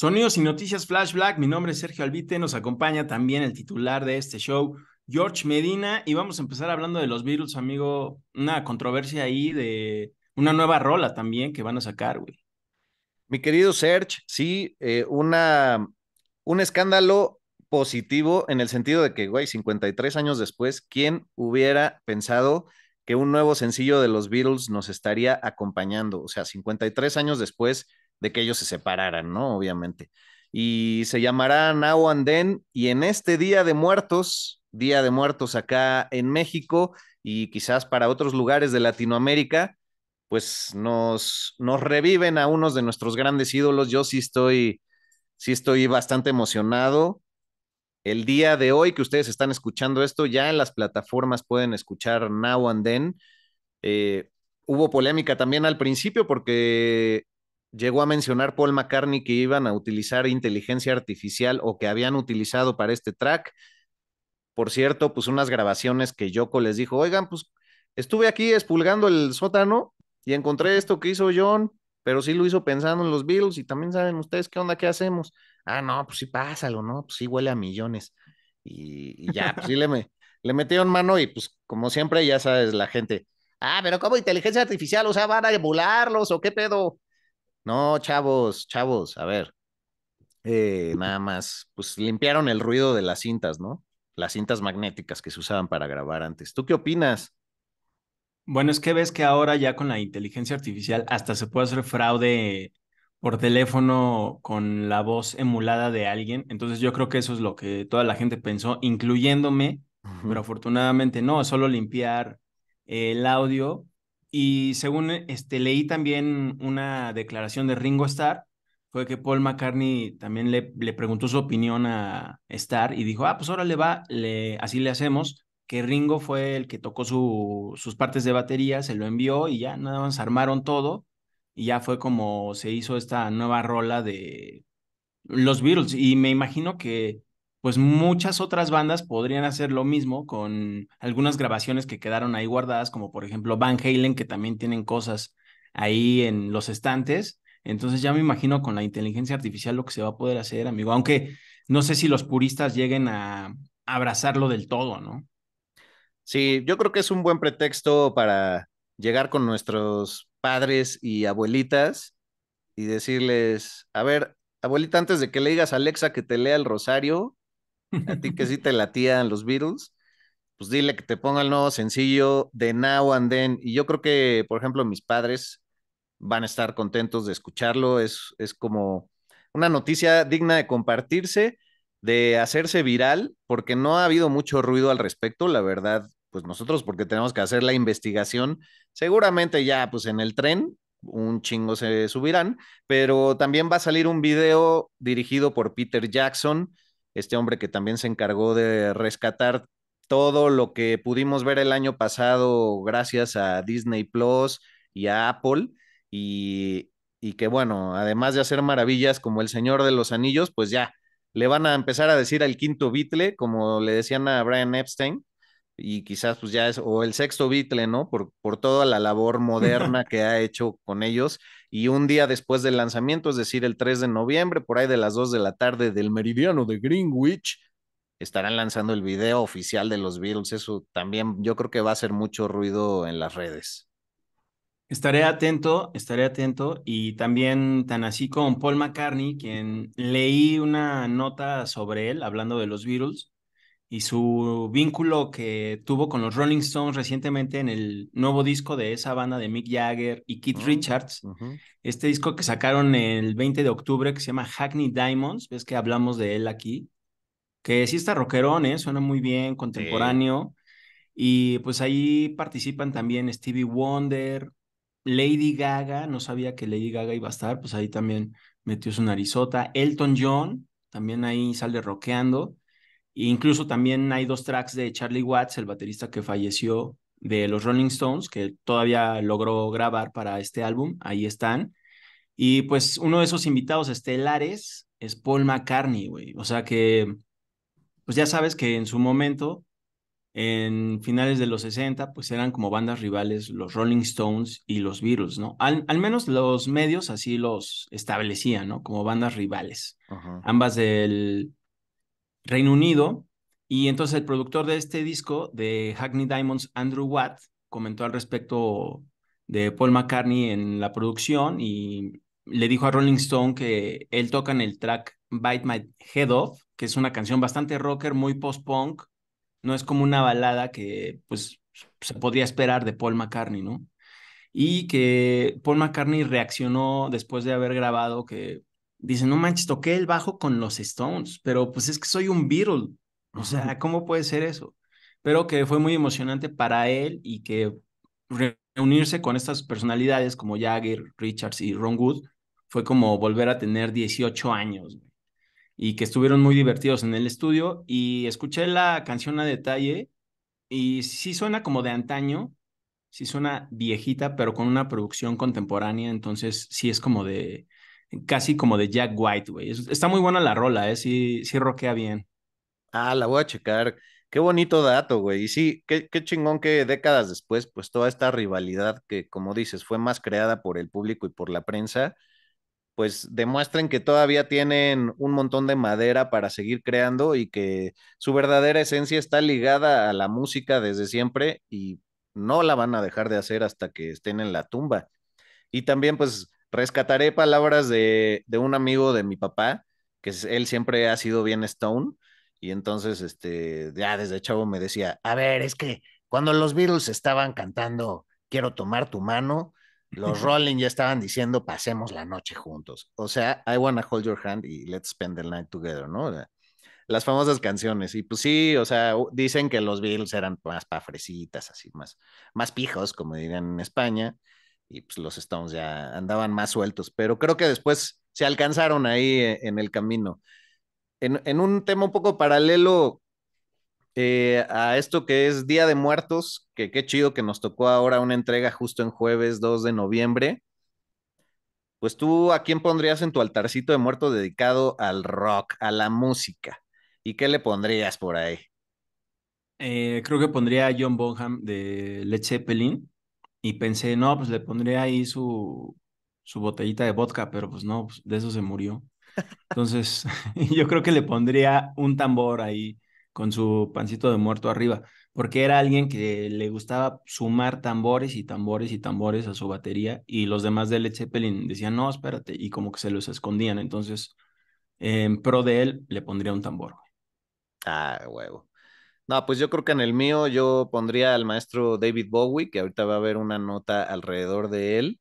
Sonidos y noticias Flash Black, mi nombre es Sergio Albite, nos acompaña también el titular de este show, George Medina, y vamos a empezar hablando de los Beatles, amigo, una controversia ahí de una nueva rola también que van a sacar, güey. Mi querido Serge, sí, eh, una, un escándalo positivo en el sentido de que, güey, 53 años después, ¿quién hubiera pensado que un nuevo sencillo de los Beatles nos estaría acompañando? O sea, 53 años después, de que ellos se separaran, ¿no? Obviamente. Y se llamará Now and Then. Y en este Día de Muertos, Día de Muertos acá en México y quizás para otros lugares de Latinoamérica, pues nos, nos reviven a unos de nuestros grandes ídolos. Yo sí estoy, estoy bastante emocionado. El día de hoy que ustedes están escuchando esto, ya en las plataformas pueden escuchar Now and Then. Eh, hubo polémica también al principio porque llegó a mencionar Paul McCartney que iban a utilizar inteligencia artificial o que habían utilizado para este track. Por cierto, pues unas grabaciones que Yoko les dijo, oigan, pues estuve aquí espulgando el sótano y encontré esto que hizo John, pero sí lo hizo pensando en los Beatles y también saben ustedes qué onda, qué hacemos. Ah, no, pues sí, pásalo, ¿no? Pues sí huele a millones. Y, ya, pues sí le, metieron mano y pues como siempre, ya sabes, la gente, ah, pero cómo inteligencia artificial? O sea, ¿van a emularlos o qué pedo? No, chavos, chavos, a ver. Eh, nada más, pues limpiaron el ruido de las cintas, ¿no? Las cintas magnéticas que se usaban para grabar antes. ¿Tú qué opinas? Bueno, es que ves que ahora ya con la inteligencia artificial hasta se puede hacer fraude por teléfono con la voz emulada de alguien. Entonces yo creo que eso es lo que toda la gente pensó, incluyéndome, pero afortunadamente no, solo limpiar el audio y según eh, este, leí también una declaración de Ringo Starr, fue que Paul McCartney también le, le preguntó su opinión a Starr y dijo, ah, pues ahora le va, le, así le hacemos, que Ringo fue el que tocó su, sus partes de batería, se lo envió y ya nada más armaron todo y ya fue como se hizo esta nueva rola de los Beatles. Y me imagino que pues muchas otras bandas podrían hacer lo mismo con algunas grabaciones que quedaron ahí guardadas, como por ejemplo Van Halen, que también tienen cosas ahí en los estantes. Entonces ya me imagino con la inteligencia artificial lo que se va a poder hacer, amigo, aunque no sé si los puristas lleguen a abrazarlo del todo, ¿no? Sí, yo creo que es un buen pretexto para llegar con nuestros padres y abuelitas y decirles, a ver, abuelita, antes de que le digas a Alexa que te lea el rosario, a ti que si te latían los Beatles, pues dile que te ponga el nuevo sencillo de Now and Then. Y yo creo que, por ejemplo, mis padres van a estar contentos de escucharlo. Es, es como una noticia digna de compartirse, de hacerse viral, porque no ha habido mucho ruido al respecto, la verdad. Pues nosotros, porque tenemos que hacer la investigación, seguramente ya, pues en el tren, un chingo se subirán, pero también va a salir un video dirigido por Peter Jackson, este hombre que también se encargó de rescatar todo lo que pudimos ver el año pasado gracias a Disney Plus y a Apple. Y, que bueno, además de hacer maravillas como El Señor de los Anillos, pues ya le van a empezar a decir al quinto Beatle, como le decían a Brian Epstein, y quizás pues ya es, o el sexto Beatle, ¿no? Por, por toda la labor moderna que ha hecho con ellos y un día después del lanzamiento, es decir, el 3 de noviembre, por ahí de las 2 de la tarde del meridiano de Greenwich, estarán lanzando el video oficial de los Beatles. Eso también yo creo que va a hacer mucho ruido en las redes. Estaré atento, estaré atento y también tan así como Paul McCartney, quien leí una nota sobre él hablando de los Beatles y su vínculo que tuvo con los Rolling Stones recientemente en el nuevo disco de esa banda de Mick Jagger y Keith mm, Richards. Este disco que sacaron el 20 de octubre que se llama Hackney Diamonds, ves que hablamos de él aquí, que sí está rockerón, ¿eh? suena muy bien, contemporáneo. Y pues ahí participan también Stevie Wonder, Lady Gaga, no sabía que Lady Gaga iba a estar, pues ahí también metió su narizota. Elton John, también ahí sale rockeando Incluso también hay dos tracks de Charlie Watts, el baterista que falleció de los Rolling Stones, que todavía logró grabar para este álbum, ahí están. Y pues uno de esos invitados estelares es Paul McCartney, güey. O sea que, pues ya sabes que en su momento, en finales de los 60, pues eran como bandas rivales los Rolling Stones y los Beatles, ¿no? Al, menos los medios así los establecían, ¿no? Como bandas rivales. Ambas del Reino Unido. Y entonces el productor de este disco, de Hackney Diamonds, Andrew Watt, comentó al respecto de Paul McCartney en la producción y le dijo a Rolling Stone que él toca en el track Bite My Head Off, que es una canción bastante rocker, muy post-punk, no es como una balada que pues se podría esperar de Paul McCartney, ¿no? Y que Paul McCartney reaccionó después de haber grabado que Dice, no manches, toqué el bajo con los Stones, pero pues es que soy un Beatle. O sea, ¿cómo puede ser eso? Pero que fue muy emocionante para él y que reunirse con estas personalidades como Jagger, Richards y Ron Wood fue como volver a tener 18 años y que estuvieron muy divertidos en el estudio y escuché la canción a detalle y sí suena como de antaño, sí suena viejita, pero con una producción contemporánea, entonces sí es como de casi como de Jack White, güey. Está muy buena la rola, ¿eh? Sí, sí roquea bien. Ah, la voy a checar. Qué bonito dato, güey. Y sí, qué, qué chingón que décadas después, pues toda esta rivalidad que, como dices, fue más creada por el público y por la prensa, pues demuestren que todavía tienen un montón de madera para seguir creando y que su verdadera esencia está ligada a la música desde siempre y no la van a dejar de hacer hasta que estén en la tumba. Y también, pues, Rescataré palabras de, un amigo de mi papá, que él siempre ha sido bien stone, y entonces, este, ya desde chavo me decía, a ver, es que cuando los Beatles estaban cantando Quiero tomar tu mano, los Rolling ya estaban diciendo pasemos la noche juntos. O sea, I wanna hold your hand y let's spend the night together, ¿no? Las famosas canciones. Y pues sí, o sea, dicen que los Beatles eran más pafrecitas, así más, más pijos, como dirían en España y pues los Stones ya andaban más sueltos, pero creo que después se alcanzaron ahí eh, en el camino. En, un tema un poco paralelo eh, a esto que es Día de Muertos, que qué chido que nos tocó ahora una entrega justo en jueves 2 de noviembre. Pues tú, ¿a quién pondrías en tu altarcito de muerto dedicado al rock, a la música? ¿Y qué le pondrías por ahí? Eh, creo que pondría a John Bonham de Led Zeppelin y pensé, no, pues le pondría ahí su, su botellita de vodka, pero pues no, pues, de eso se murió. Entonces, yo creo que le pondría un tambor ahí con su pancito de muerto arriba, porque era alguien que le gustaba sumar tambores y tambores y tambores a su batería y los demás de Led Zeppelin decían, no, espérate, y como que se los escondían. Entonces, en pro de él, le pondría un tambor. Ah, huevo. No, pues yo creo que en el mío yo pondría al maestro David Bowie, que ahorita va a haber una nota alrededor de él.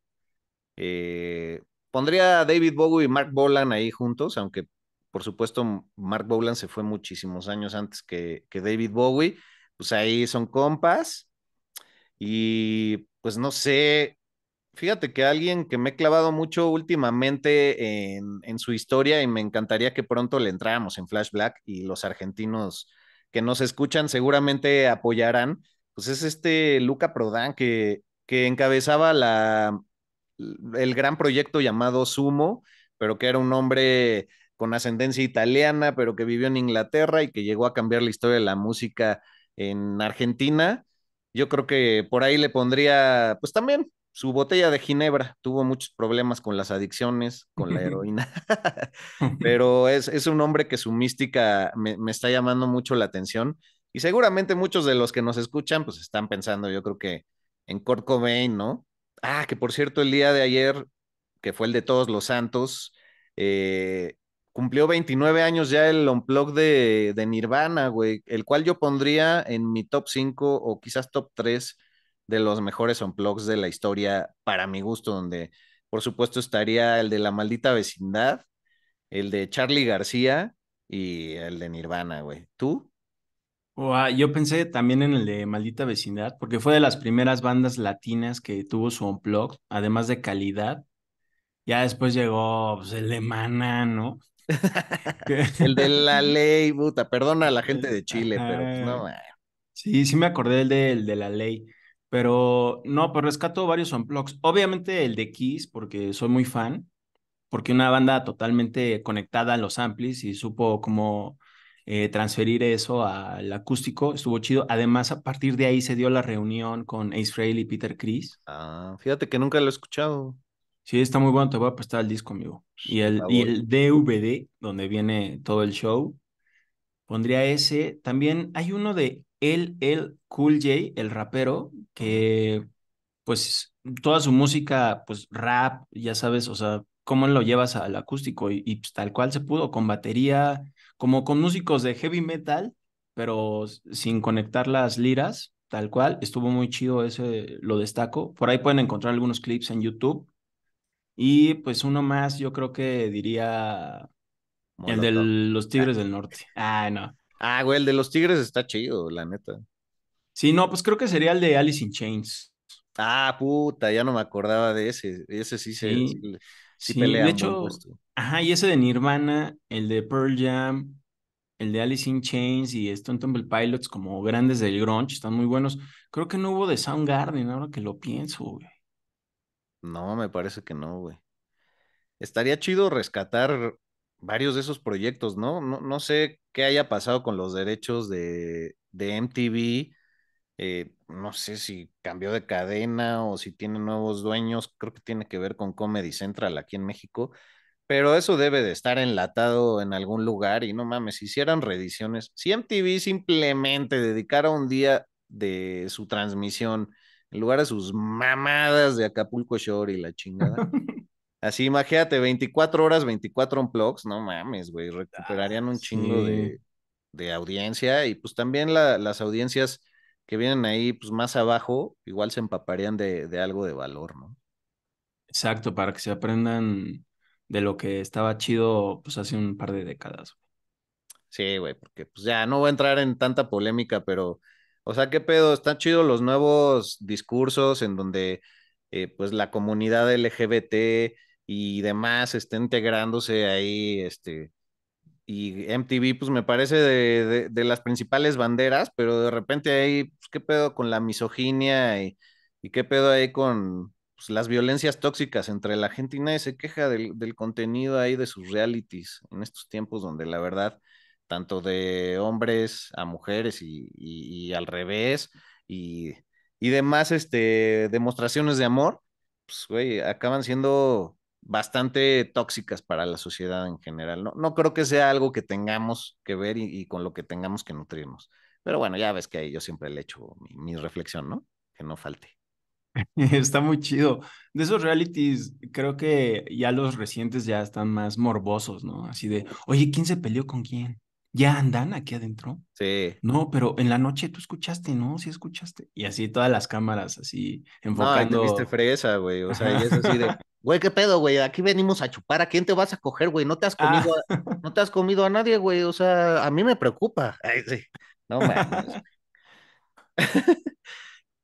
Eh, pondría a David Bowie y Mark Bolan ahí juntos, aunque por supuesto Mark Bolan se fue muchísimos años antes que, David Bowie. Pues ahí son compas. Y pues no sé, Fíjate que alguien que me he clavado mucho últimamente en, en, su historia y me encantaría que pronto le entráramos en flashback y los argentinos que nos escuchan seguramente apoyarán, pues es este Luca Prodan que, que encabezaba la, el gran proyecto llamado Sumo, pero que era un hombre con ascendencia italiana, pero que vivió en Inglaterra y que llegó a cambiar la historia de la música en Argentina. Yo creo que por ahí le pondría, pues también su botella de ginebra. Tuvo muchos problemas con las adicciones, con la heroína, pero es, es, un hombre que su mística me, está llamando mucho la atención y seguramente muchos de los que nos escuchan pues están pensando, yo creo que en Kurt Cobain, ¿no? Ah, que por cierto, el día de ayer, que fue el de Todos los Santos, eh, cumplió 29 años ya el Unplugged de, de Nirvana, güey, el cual yo pondría en mi top 5 o quizás top 3 de los mejores unplugs de la historia, para mi gusto, donde por supuesto estaría el de la maldita vecindad, el de Charlie García y el de Nirvana, güey. ¿Tú? Wow, yo pensé también en el de Maldita Vecindad, porque fue de las primeras bandas latinas que tuvo su on unplug, además de calidad. Ya después llegó pues, el de Mana, ¿no? el de la ley, puta, perdona a la gente de Chile, pero pues, no. Sí, sí me acordé del de la ley. Pero no, pues rescato varios blogs Obviamente el de Kiss, porque soy muy fan, porque una banda totalmente conectada a los amplis y supo cómo eh, transferir eso al acústico, estuvo chido. Además, a partir de ahí se dio la reunión con Ace Frehley y Peter Chris. Ah, fíjate que nunca lo he escuchado. Sí, está muy bueno, te voy a prestar el disco, amigo. Y el, ah, y el DVD, donde viene todo el show, pondría ese. También hay uno de el Cool J, el rapero, que pues toda su música, pues rap, ya sabes, o sea, cómo lo llevas al acústico y, pues, tal cual se pudo, con batería, como con músicos de heavy metal, pero sin conectar las liras, tal cual, estuvo muy chido ese, lo destaco. Por ahí pueden encontrar algunos clips en YouTube. Y pues uno más, yo creo que diría el de los ah. Tigres del Norte. Ah, no. Ah, güey, el de los Tigres está chido, la neta. Sí, no, pues creo que sería el de Alice in Chains. Ah, puta, ya no me acordaba de ese. Ese sí se sí, De hecho, ajá, y ese de Nirvana, el de Pearl Jam, el de Alice in Chains y Stone Temple Pilots como grandes del grunge, están muy buenos. Creo que no hubo de Soundgarden, ahora que lo pienso, güey. No, me parece que no, güey. Estaría chido rescatar varios de esos proyectos, ¿no? No, no sé haya pasado con los derechos de, MTV. Eh, no sé si cambió de cadena o si tiene nuevos dueños, creo que tiene que ver con Comedy Central aquí en México, pero eso debe de estar enlatado en algún lugar y no mames, si hicieran reediciones, si MTV simplemente dedicara un día de su transmisión en lugar de sus mamadas de Acapulco Shore y la chingada. Así, imagínate, 24 horas, 24 unplugs, no mames, güey, recuperarían ah, un chingo de, audiencia y pues también las audiencias que vienen ahí pues más abajo, igual se empaparían de, algo de valor, ¿no? Exacto, para que se aprendan de lo que estaba chido pues hace un par de décadas. Sí, güey, porque pues ya no voy a entrar en tanta polémica, pero, o sea, qué pedo, están chidos los nuevos discursos en donde eh, pues la comunidad LGBT y demás está integrándose ahí, este, y MTV, pues me parece de, las principales banderas, pero de repente ahí, pues, ¿qué pedo con la misoginia y, qué pedo ahí con pues, las violencias tóxicas entre la gente? Y nadie se queja del, contenido ahí de sus realities en estos tiempos donde la verdad, tanto de hombres a mujeres y, al revés y, demás este, demostraciones de amor, pues, güey, acaban siendo bastante tóxicas para la sociedad en general. No, no creo que sea algo que tengamos que ver y, con lo que tengamos que nutrirnos. Pero bueno, ya ves que ahí yo siempre le echo mi, reflexión, ¿no? Que no falte. Está muy chido. De esos realities, creo que ya los recientes ya están más morbosos, ¿no? Así de, oye, ¿quién se peleó con quién? ¿Ya andan aquí adentro? Sí. No, pero en la noche tú escuchaste, ¿no? Sí escuchaste. Y así todas las cámaras, así enfocando. No, te viste fresa, güey. O sea, y es así de, Güey, qué pedo, güey, aquí venimos a chupar, ¿a quién te vas a coger, güey? No te has ah. comido, no te has comido a nadie, güey, o sea, a mí me preocupa. No mames.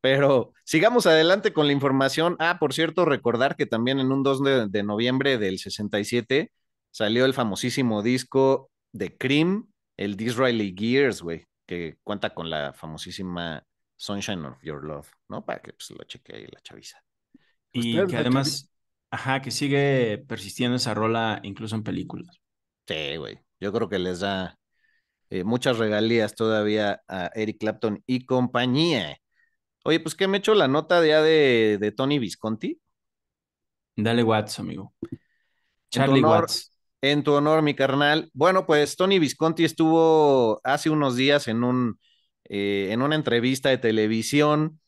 Pero sigamos adelante con la información. Ah, por cierto, recordar que también en un 2 de, noviembre del 67 salió el famosísimo disco de Cream, el Disraeli Gears, güey, que cuenta con la famosísima Sunshine of Your Love, ¿no? Para que pues, lo cheque ahí la chaviza. Y que además, Ajá, que sigue persistiendo esa rola incluso en películas. Sí, güey. Yo creo que les da eh, muchas regalías todavía a Eric Clapton y compañía. Oye, pues que me hecho la nota ya de, de Tony Visconti. Dale Watts, amigo. Charlie en Watts. En tu honor, mi carnal. Bueno, pues Tony Visconti estuvo hace unos días en, un, eh, en una entrevista de televisión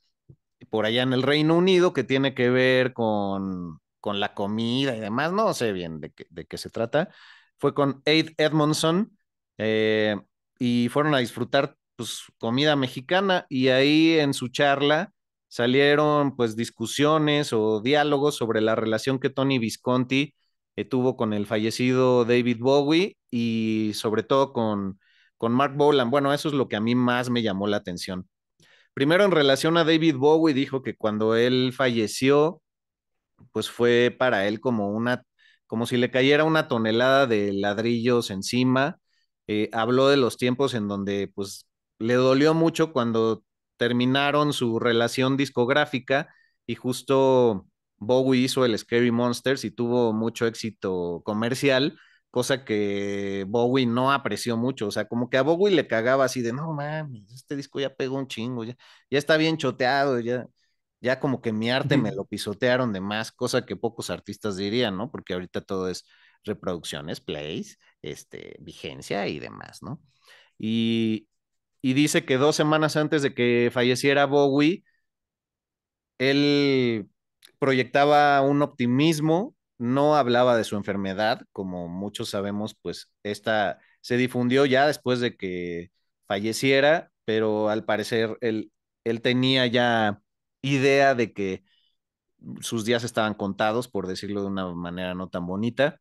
por allá en el Reino Unido que tiene que ver con con la comida y demás, no sé bien de qué, se trata. Fue con Aid Edmondson eh, y fueron a disfrutar pues, comida mexicana y ahí en su charla salieron pues discusiones o diálogos sobre la relación que Tony Visconti eh, tuvo con el fallecido David Bowie y sobre todo con, con Mark Bolan. Bueno, eso es lo que a mí más me llamó la atención. Primero, en relación a David Bowie, dijo que cuando él falleció, pues fue para él como una, como si le cayera una tonelada de ladrillos encima. Eh, habló de los tiempos en donde pues le dolió mucho cuando terminaron su relación discográfica y justo Bowie hizo el Scary Monsters y tuvo mucho éxito comercial, cosa que Bowie no apreció mucho, o sea, como que a Bowie le cagaba así de, no mames, este disco ya pegó un chingo, ya, ya está bien choteado, ya, ya como que mi arte me lo pisotearon de más, cosa que pocos artistas dirían, ¿no? Porque ahorita todo es reproducciones, plays, este, vigencia y demás, ¿no? Y, dice que dos semanas antes de que falleciera Bowie, él proyectaba un optimismo, no hablaba de su enfermedad, como muchos sabemos, pues esta se difundió ya después de que falleciera, pero al parecer él, él tenía ya idea de que sus días estaban contados, por decirlo de una manera no tan bonita.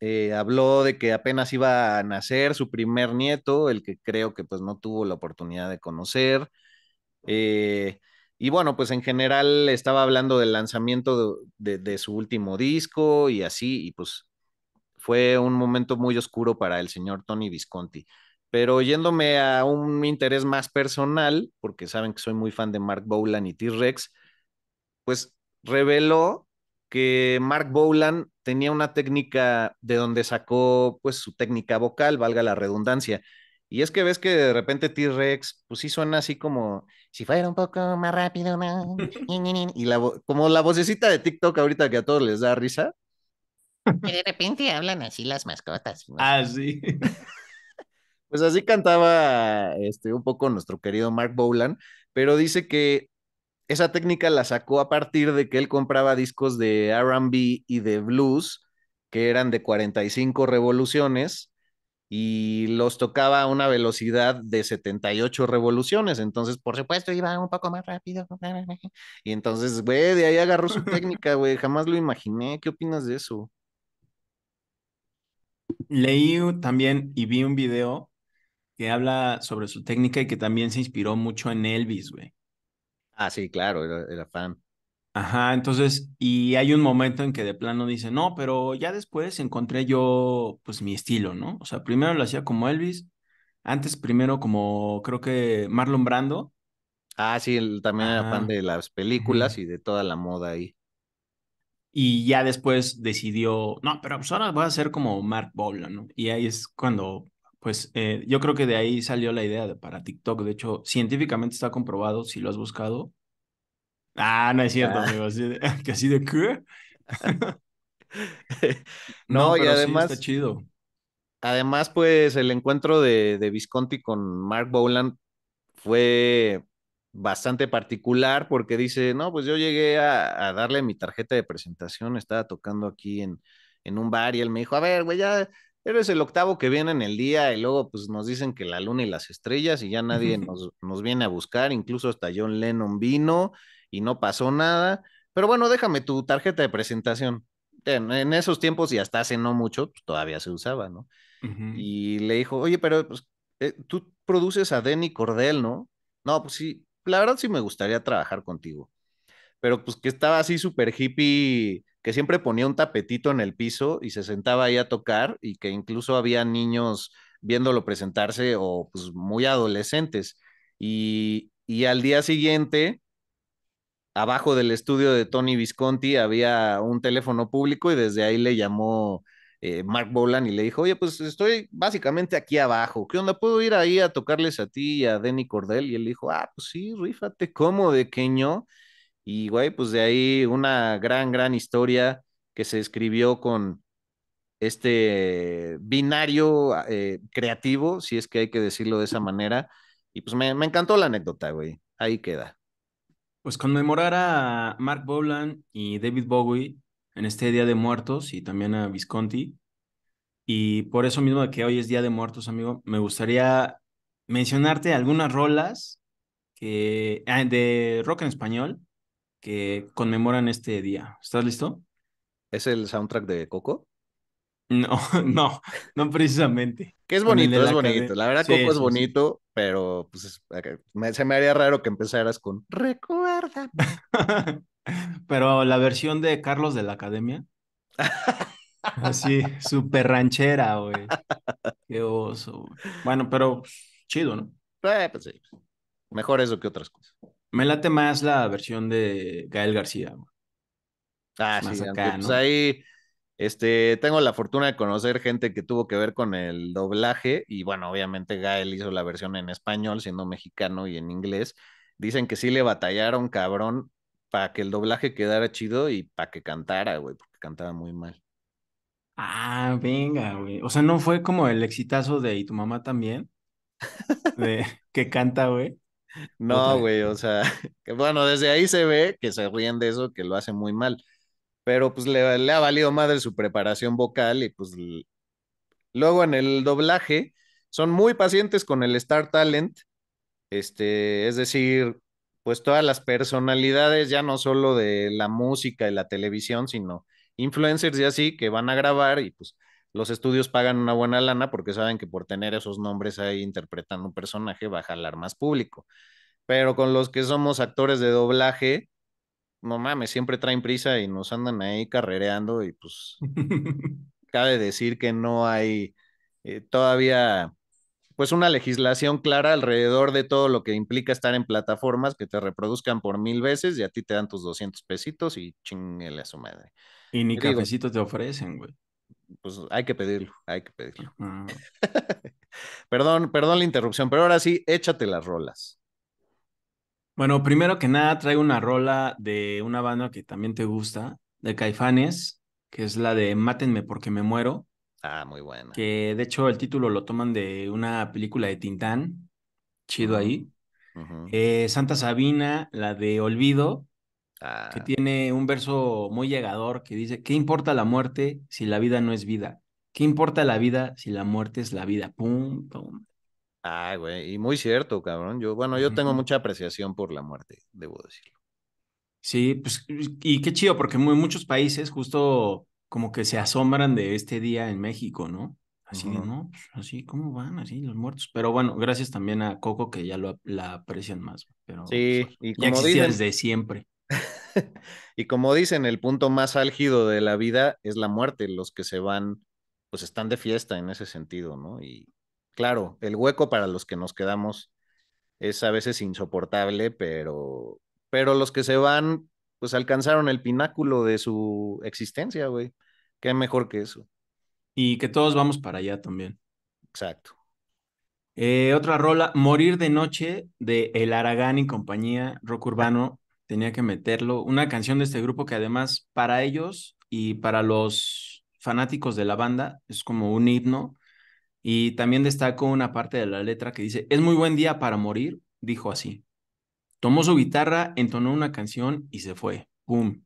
Eh, habló de que apenas iba a nacer su primer nieto, el que creo que pues no tuvo la oportunidad de conocer. Eh, y bueno, pues en general estaba hablando del lanzamiento de, su último disco y así, y pues fue un momento muy oscuro para el señor Tony Visconti. Pero yéndome a un interés más personal, porque saben que soy muy fan de Mark Bowlan y T-Rex, pues reveló que Mark Bowlan tenía una técnica de donde sacó pues su técnica vocal, valga la redundancia. Y es que ves que de repente T-Rex, pues sí suena así como, si fuera un poco más rápido, y como la vocecita de TikTok ahorita que a todos les da risa. de repente hablan así las mascotas. Así... Ah, sí. Pues así cantaba este, un poco nuestro querido Mark Bolan, pero dice que esa técnica la sacó a partir de que él compraba discos de RB y de blues, que eran de 45 revoluciones, y los tocaba a una velocidad de 78 revoluciones. Entonces, por supuesto, iba un poco más rápido. Y entonces, güey, de ahí agarró su técnica, güey. Jamás lo imaginé. ¿Qué opinas de eso? Leí también y vi un video que habla sobre su técnica y que también se inspiró mucho en Elvis, güey. Ah, sí, claro, era, fan. Ajá, entonces, y hay un momento en que de plano dice, no, pero ya después encontré yo, pues, mi estilo, ¿no? O sea, primero lo hacía como Elvis, antes primero como, creo que Marlon Brando. Ah, sí, él también era fan de las películas y de toda la moda ahí. Y ya después decidió, no, pero pues ahora voy a ser como Mark Bowler, ¿no? Y ahí es cuando pues eh, yo creo que de ahí salió la idea para TikTok. De hecho, científicamente está comprobado, si lo has buscado. Ah, no es cierto, ah. amigo. Así de, que así de qué. no, y además. está chido. Además, pues el encuentro de, de Visconti con Mark Boland fue bastante particular porque dice, no, pues yo llegué a, darle mi tarjeta de presentación, estaba tocando aquí en, en un bar y él me dijo, a ver, güey, ya eres el octavo que viene en el día y luego pues nos dicen que la luna y las estrellas y ya nadie nos, viene a buscar, incluso hasta John Lennon vino y no pasó nada. Pero bueno, déjame tu tarjeta de presentación. En, esos tiempos y hasta hace no mucho, pues, todavía se usaba, ¿no? Y le dijo, oye, pero pues, eh, tú produces a Denny Cordell, ¿no? No, pues sí, la verdad sí me gustaría trabajar contigo. Pero pues que estaba así súper hippie que siempre ponía un tapetito en el piso y se sentaba ahí a tocar y que incluso había niños viéndolo presentarse o pues muy adolescentes. Y, al día siguiente, abajo del estudio de Tony Visconti había un teléfono público y desde ahí le llamó eh, Mark Bolan y le dijo, oye, pues estoy básicamente aquí abajo, ¿qué onda? ¿Puedo ir ahí a tocarles a ti y a Denny Cordell? Y él dijo, ah, pues sí, rífate, ¿cómo de queño? Y, güey, pues de ahí una gran, gran historia que se escribió con este binario ah, eh, creativo, si es que hay que decirlo de esa manera. Y pues me, me encantó la anécdota, güey. Ahí queda. Pues conmemorar a Mark Bolan y David Bowie en este Día de Muertos y también a Visconti. Y por eso mismo de que hoy es Día de Muertos, amigo, me gustaría mencionarte algunas rolas que, ah, de rock en español que conmemoran este día. ¿Estás listo? ¿Es el soundtrack de Coco? No, no, no precisamente. Que es bonito, es bonito. La verdad, Coco es bonito, pero pues se me haría raro que empezaras con Recuerda. pero la versión de Carlos de la Academia. Así, súper ranchera, güey. Qué oso. Bueno, pero chido, ¿no? Eh, pues, Mejor eso que otras cosas. Me late más la versión de Gael García. Ah, sí, claro. pues ahí este, tengo la fortuna de conocer gente que tuvo que ver con el doblaje y bueno, obviamente Gael hizo la versión en español, siendo mexicano y en inglés. Dicen que sí le batallaron cabrón para que el doblaje quedara chido y para que cantara, güey, porque cantaba muy mal. Ah, venga, güey. O sea, ¿no fue como el exitazo de Y tu mamá también? De, que canta, güey. No, güey, o sea, que, bueno, desde ahí se ve que se ríen de eso, que lo hace muy mal. Pero pues le, le ha valido madre su preparación vocal y pues luego en el doblaje son muy pacientes con el Star Talent. Este, es decir, pues todas las personalidades, ya no solo de la música y la televisión, sino influencers y así, que van a grabar y pues los estudios pagan una buena lana porque saben que por tener esos nombres ahí interpretando un personaje va a jalar más público. Pero con los que somos actores de doblaje, no mames, siempre traen prisa y nos andan ahí carrereando y pues cabe decir que no hay eh, todavía pues una legislación clara alrededor de todo lo que implica estar en plataformas que te reproduzcan por mil veces y a ti te dan tus 200 pesitos y chinguele a su madre. Y ni cafecito te ofrecen, güey pues hay que pedirlo, hay que pedirlo. perdón, perdón la interrupción, pero ahora sí, échate las rolas. Bueno, primero que nada, traigo una rola de una banda que también te gusta, de Caifanes, que es la de Mátenme porque me muero. Ah, muy buena. Que de hecho el título lo toman de una película de Tintán, chido ahí. Eh, Santa Sabina, la de Olvido, que ah. tiene un verso muy llegador que dice, ¿qué importa la muerte si la vida no es vida? ¿Qué importa la vida si la muerte es la vida? Pum, pum. Ay, ah, güey, y muy cierto, cabrón. Yo, bueno, yo tengo mucha apreciación por la muerte, debo decirlo. Sí, pues, y qué chido, porque muchos países justo como que se asombran de este día en México, ¿no? Así, ¿no? Pues, así, ¿cómo van? Así, los muertos. Pero bueno, gracias también a Coco que ya lo, la aprecian más. Pero, sí, pues, y como ya existía desde siempre. y como dicen, el punto más álgido de la vida es la muerte. Los que se van, pues están de fiesta en ese sentido, ¿no? Y claro, el hueco para los que nos quedamos es a veces insoportable, pero, pero los que se van, pues alcanzaron el pináculo de su existencia, güey. Qué mejor que eso. Y que todos vamos para allá también. Exacto. Eh, otra rola, Morir de Noche de El Aragán y compañía, rock ah. urbano, tenía que meterlo. Una canción de este grupo que además para ellos y para los fanáticos de la banda es como un himno. Y también destacó una parte de la letra que dice, es muy buen día para morir, dijo así. Tomó su guitarra, entonó una canción y se fue. boom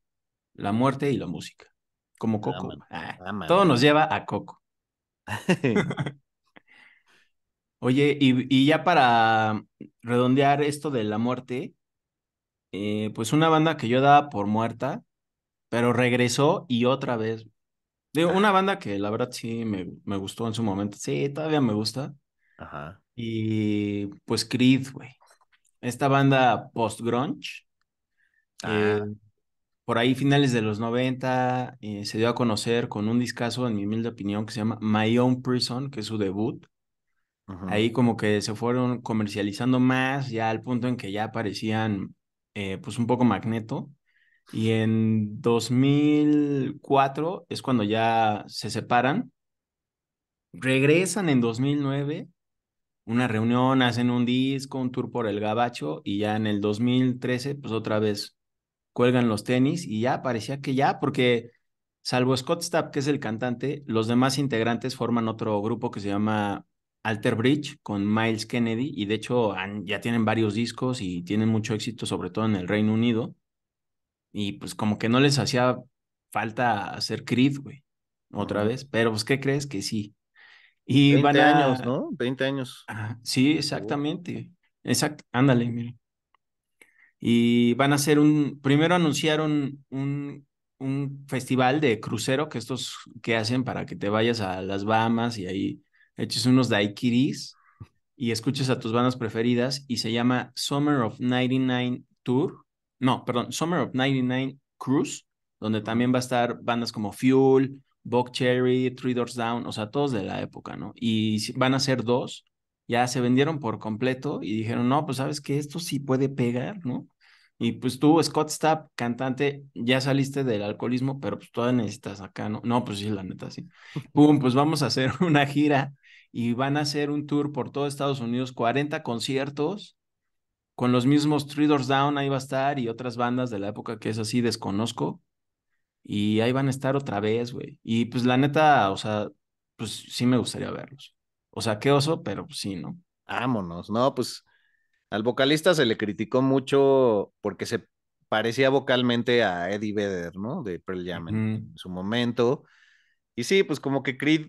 La muerte y la música. Como Coco. Ah, todo nos lleva a Coco. Oye, y, y ya para redondear esto de la muerte, eh, pues una banda que yo daba por muerta, pero regresó y otra vez. Digo, ah. una banda que la verdad sí me, gustó en su momento. Sí, todavía me gusta. Ajá. Y pues Creed, güey. Esta banda post-grunge. Eh, ah. por ahí finales de los 90 eh, se dio a conocer con un discazo, en mi humilde opinión, que se llama My Own Prison, que es su debut. Ahí como que se fueron comercializando más, ya al punto en que ya aparecían eh, pues un poco Magneto. Y en 2004 es cuando ya se separan. Regresan en 2009, una reunión, hacen un disco, un tour por el Gabacho y ya en el 2013 pues otra vez cuelgan los tenis y ya parecía que ya, porque salvo Scott Stapp, que es el cantante, los demás integrantes forman otro grupo que se llama Alter Bridge con Miles Kennedy y de hecho ya tienen varios discos y tienen mucho éxito, sobre todo en el Reino Unido. Y pues como que no les hacía falta hacer Creed, güey, otra vez. Pero pues, ¿qué crees? Que sí. Y 20 años, ¿no? 20 años. sí, exactamente. exact ándale, mire. Y van a hacer un, primero anunciaron un, un festival de crucero que estos que hacen para que te vayas a las Bahamas y ahí eches unos daiquiris y escuches a tus bandas preferidas y se llama Summer of 99 Tour. No, perdón, Summer of 99 Cruise, donde también va a estar bandas como Fuel, buckcherry, Cherry, Three Doors Down, o sea, todos de la época, ¿no? Y van a ser dos, ya se vendieron por completo y dijeron, no, pues sabes que esto sí puede pegar, ¿no? Y pues tú, Scott Stapp, cantante, ya saliste del alcoholismo, pero pues todavía necesitas acá, ¿no? No, pues sí, la neta, sí. Pum, pues vamos a hacer una gira y van a hacer un tour por todo Estados Unidos, 40 conciertos con los mismos Three Doors Down, ahí va a estar, y otras bandas de la época que es así, desconozco. Y ahí van a estar otra vez, güey. Y pues la neta, o sea, pues sí me gustaría verlos. O sea, qué oso, pero sí, ¿no? Vámonos, no, pues al vocalista se le criticó mucho porque se parecía vocalmente a Eddie Vedder, ¿no? De Pearl Jam en, su momento. Y sí, pues como que Creed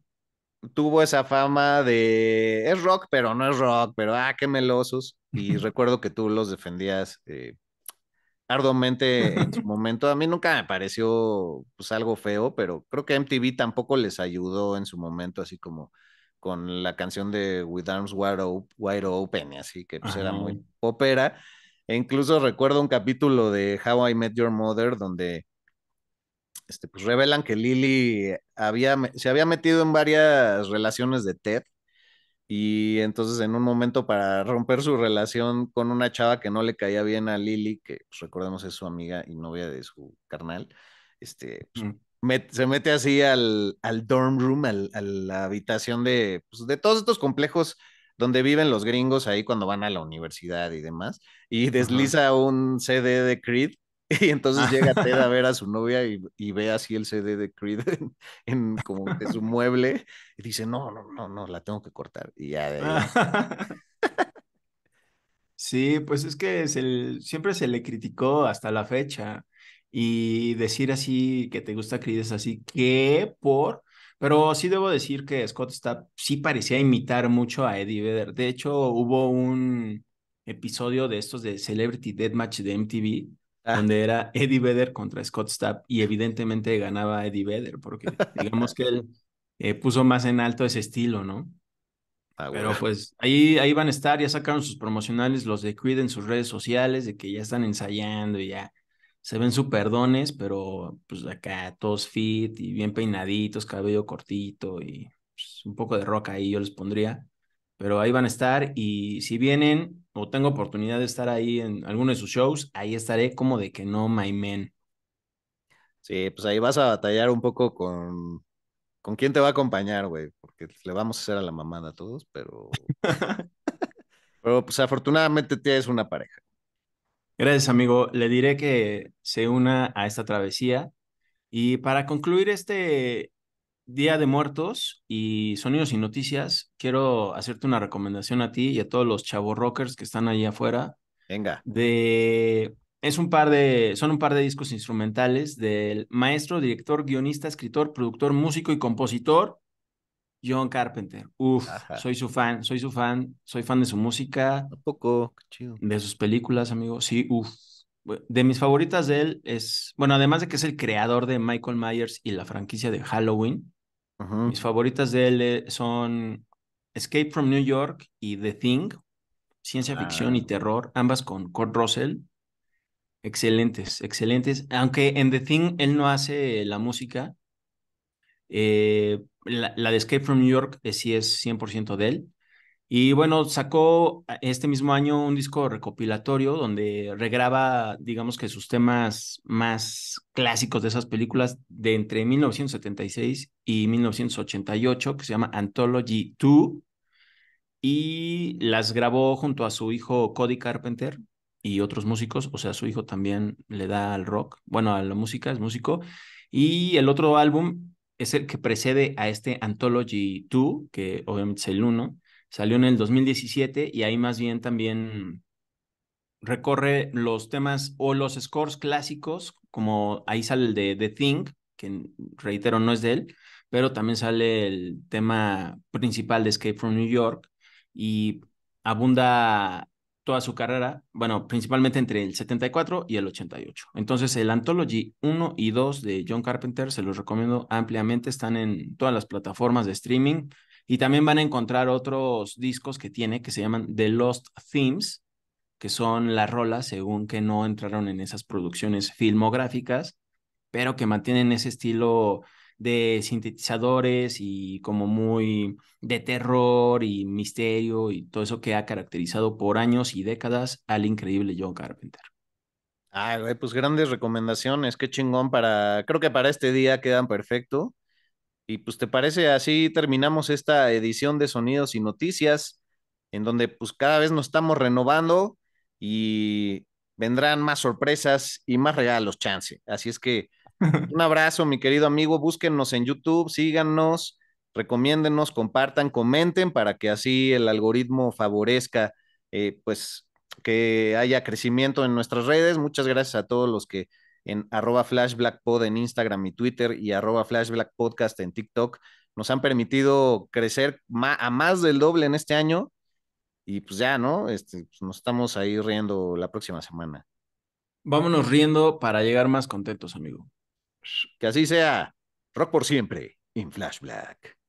tuvo esa fama de es rock, pero no es rock, pero ah, qué melosos. Y recuerdo que tú los defendías eh, arduamente en su momento. A mí nunca me pareció pues, algo feo, pero creo que MTV tampoco les ayudó en su momento, así como con la canción de With Arms Wide, Open, así que pues, era muy ópera. E incluso recuerdo un capítulo de How I Met Your Mother donde este, pues revelan que Lily había, se había metido en varias relaciones de Ted y entonces en un momento para romper su relación con una chava que no le caía bien a Lily, que pues, recordemos es su amiga y novia de su carnal, este, pues, mm. se mete así al, al dorm room, a la habitación de, pues, de todos estos complejos donde viven los gringos ahí cuando van a la universidad y demás, y desliza un CD de Creed y entonces llega Ted a ver a su novia y, ve así el CD de Creed en, como en su mueble y dice, no, no, no, no, la tengo que cortar. Y ya de Sí, pues es que siempre se le criticó hasta la fecha y decir así que te gusta Creed es así ¿Qué? por... Pero sí debo decir que Scott está, sí parecía imitar mucho a Eddie Vedder. De hecho, hubo un episodio de estos de Celebrity Deathmatch de MTV Ah. donde era Eddie Vedder contra Scott Stapp y evidentemente ganaba Eddie Vedder porque digamos que él eh, puso más en alto ese estilo, ¿no? Ah, pero pues ahí, ahí van a estar, ya sacaron sus promocionales, los de Creed en sus redes sociales, de que ya están ensayando y ya se ven súper dones, pero pues acá todos fit y bien peinaditos, cabello cortito y pues, un poco de rock ahí yo les pondría pero ahí van a estar y si vienen o tengo oportunidad de estar ahí en alguno de sus shows, ahí estaré como de que no, my man. Sí, pues ahí vas a batallar un poco con, con quién te va a acompañar, güey, porque le vamos a hacer a la mamada a todos, pero... pero pues afortunadamente tienes una pareja. Gracias, amigo. Le diré que se una a esta travesía. Y para concluir este Día de Muertos y Sonidos y Noticias, quiero hacerte una recomendación a ti y a todos los chavos rockers que están ahí afuera. Venga. De es un par de, son un par de discos instrumentales del maestro, director, guionista, escritor, productor, músico y compositor John Carpenter. Uf, soy su fan, soy su fan, soy fan de su música. Un poco, Qué chido. De sus películas, amigo. Sí, uf. De mis favoritas de él es, bueno, además de que es el creador de Michael Myers y la franquicia de Halloween, mis favoritas de él eh, son Escape from New York y The Thing, ciencia ficción ah. y terror, ambas con Kurt Russell. Excelentes, excelentes. Aunque en The Thing él no hace la música, eh, la, de Escape from New York eh, sí es 100% de él. Y bueno, sacó eh, este mismo año un disco recopilatorio donde regraba, digamos que sus temas más clásicos de esas películas de entre 1976 y 1988, que se llama Anthology 2, y las grabó junto a su hijo Cody Carpenter y otros músicos, o sea, su hijo también le da al rock, bueno, a la música, es músico, y el otro álbum es el que precede a este Anthology 2, que obviamente es el 1 Salió en el 2017 y ahí más bien también recorre los temas o los scores clásicos, como ahí sale el de The Thing, que reitero no es de él, pero también sale el tema principal de Escape from New York y abunda toda su carrera, bueno, principalmente entre el 74 y el 88. Entonces, el Anthology 1 y 2 de John Carpenter se los recomiendo ampliamente, están en todas las plataformas de streaming. Y también van a encontrar otros discos que tiene que se llaman The Lost Themes, que son las rolas según que no entraron en esas producciones filmográficas, pero que mantienen ese estilo de sintetizadores y como muy de terror y misterio y todo eso que ha caracterizado por años y décadas al increíble John Carpenter. Ah, pues grandes recomendaciones, qué chingón para, creo que para este día quedan perfecto. Y pues te parece, así terminamos esta edición de Sonidos y Noticias, en donde pues cada vez nos estamos renovando y vendrán más sorpresas y más regalos, chance. Así es que un abrazo, mi querido amigo, búsquennos en YouTube, síganos, recomiéndenos, compartan, comenten para que así el algoritmo favorezca eh, pues que haya crecimiento en nuestras redes. Muchas gracias a todos los que en arroba flashblackpod en Instagram y Twitter y arroba flashblackpodcast en TikTok, nos han permitido crecer a más del doble en este año. Y pues ya, ¿no? Este, pues nos estamos ahí riendo la próxima semana. Vámonos riendo para llegar más contentos, amigo. Que así sea. Rock por siempre en Flash Black.